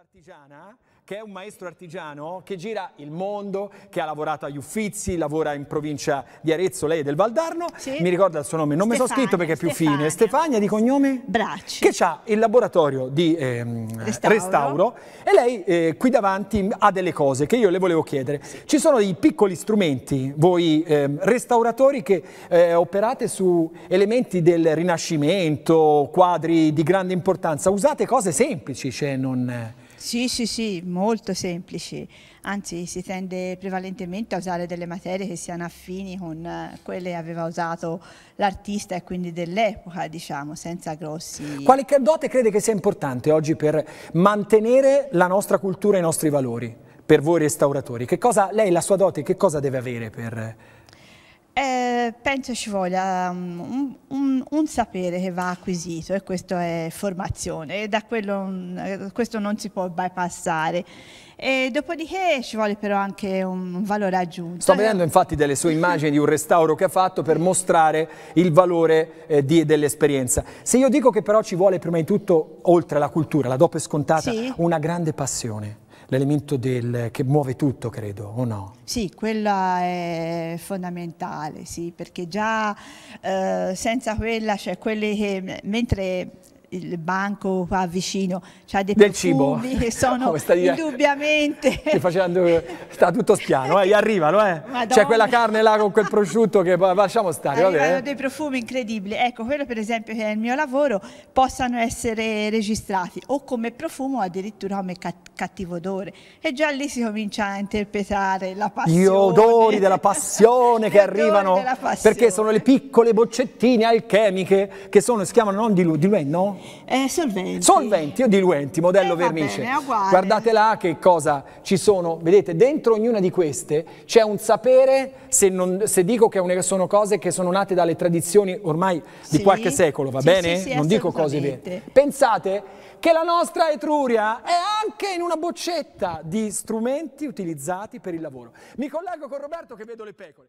artigiana, che è un maestro artigiano che gira il mondo, che ha lavorato agli Uffizi, lavora in provincia di Arezzo, lei è del Valdarno, sì. mi ricorda il suo nome, non me lo so scritto perché è più Stefania. fine, Stefania di cognome? Bracci. Che ha il laboratorio di ehm, restauro. restauro. e lei eh, qui davanti ha delle cose che io le volevo chiedere. Sì. Ci sono dei piccoli strumenti, voi ehm, restauratori che eh, operate su elementi del Rinascimento, quadri di grande importanza, usate cose semplici, cioè non... Sì, sì, sì, molto semplici, anzi si tende prevalentemente a usare delle materie che siano affini con eh, quelle che aveva usato l'artista e quindi dell'epoca, diciamo, senza grossi... Quale dote crede che sia importante oggi per mantenere la nostra cultura e i nostri valori, per voi restauratori? Che cosa, lei, la sua dote, che cosa deve avere per eh, penso ci voglia um, un, un, un, sapere che va acquisito e questo è formazione e da quello, mm, eh, questo non si può bypassare. E dopodiché ci vuole però anche un valore aggiunto. Sto vedendo infatti delle sue immagini di un restauro che ha fatto per mostrare il valore eh, dell'esperienza. Se io dico che però ci vuole prima di tutto, oltre alla cultura, la do per scontata, sì. una grande passione l'elemento che muove tutto, credo, o no? Sì, quella è fondamentale, sì, perché già eh, senza quella, cioè quelli che, mentre il banco qua vicino ha dei del cibo. che sono oh, indubbiamente facendo, sta tutto spiano eh, gli arrivano eh. c'è quella carne là con quel prosciutto che lasciamo stare arrivano vabbè. dei profumi incredibili ecco quello per esempio che è il mio lavoro possano essere registrati o come profumo o addirittura come cattivo odore e già lì si comincia a interpretare la passione gli odori della passione che arrivano passione. perché sono le piccole boccettine alchemiche che sono, si chiamano non di di lui, lui no? Eh, solventi. Solventi o diluenti, modello eh, vernice. Bene, Guardate là che cosa ci sono. Vedete, dentro ognuna di queste c'è un sapere, se, non, se, dico che sono cose che sono nate dalle tradizioni ormai sì. di qualche secolo, va sì, bene? Sì, non dico cose vere. Pensate che la nostra Etruria è anche in una boccetta di strumenti utilizzati per il lavoro. Mi collego con Roberto che vedo le pecore.